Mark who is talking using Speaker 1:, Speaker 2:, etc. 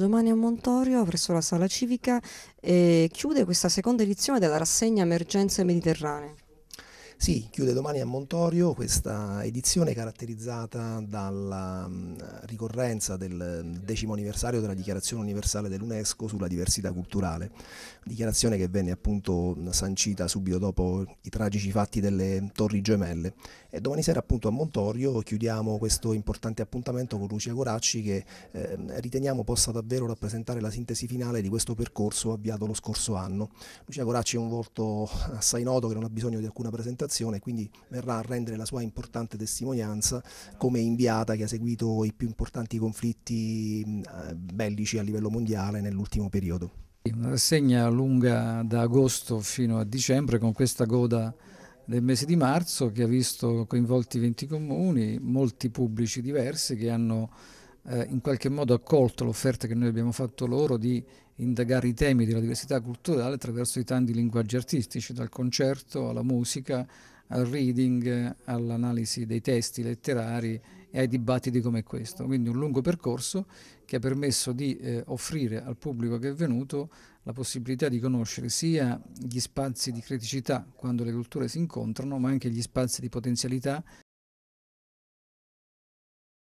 Speaker 1: Domani a Montorio, presso la Sala Civica, e eh, chiude questa seconda edizione della rassegna Emergenze Mediterranee.
Speaker 2: Sì, chiude domani a Montorio questa edizione caratterizzata dalla mm, ricorrenza del mm, decimo anniversario della Dichiarazione Universale dell'UNESCO sulla diversità culturale, dichiarazione che venne appunto mm, sancita subito dopo i tragici fatti delle Torri Gemelle. E domani sera appunto a Montorio chiudiamo questo importante appuntamento con Lucia Coracci che ehm, riteniamo possa davvero rappresentare la sintesi finale di questo percorso avviato lo scorso anno. Lucia Coracci è un volto assai noto che non ha bisogno di alcuna presentazione manifestazione, quindi verrà a rendere la sua importante testimonianza come inviata che ha seguito i più importanti conflitti eh, bellici a livello mondiale nell'ultimo periodo.
Speaker 3: Una rassegna lunga da agosto fino a dicembre con questa goda del mese di marzo che ha visto coinvolti 20 comuni, molti pubblici diversi che hanno eh, in qualche modo accolto l'offerta che noi abbiamo fatto loro di indagare i temi della diversità culturale attraverso i tanti linguaggi artistici, dal concerto alla musica, al reading, all'analisi dei testi letterari e ai dibattiti come questo. Quindi un lungo percorso che ha permesso di eh, offrire al pubblico che è venuto la possibilità di conoscere sia gli spazi di criticità quando le culture si incontrano, ma anche gli spazi di potenzialità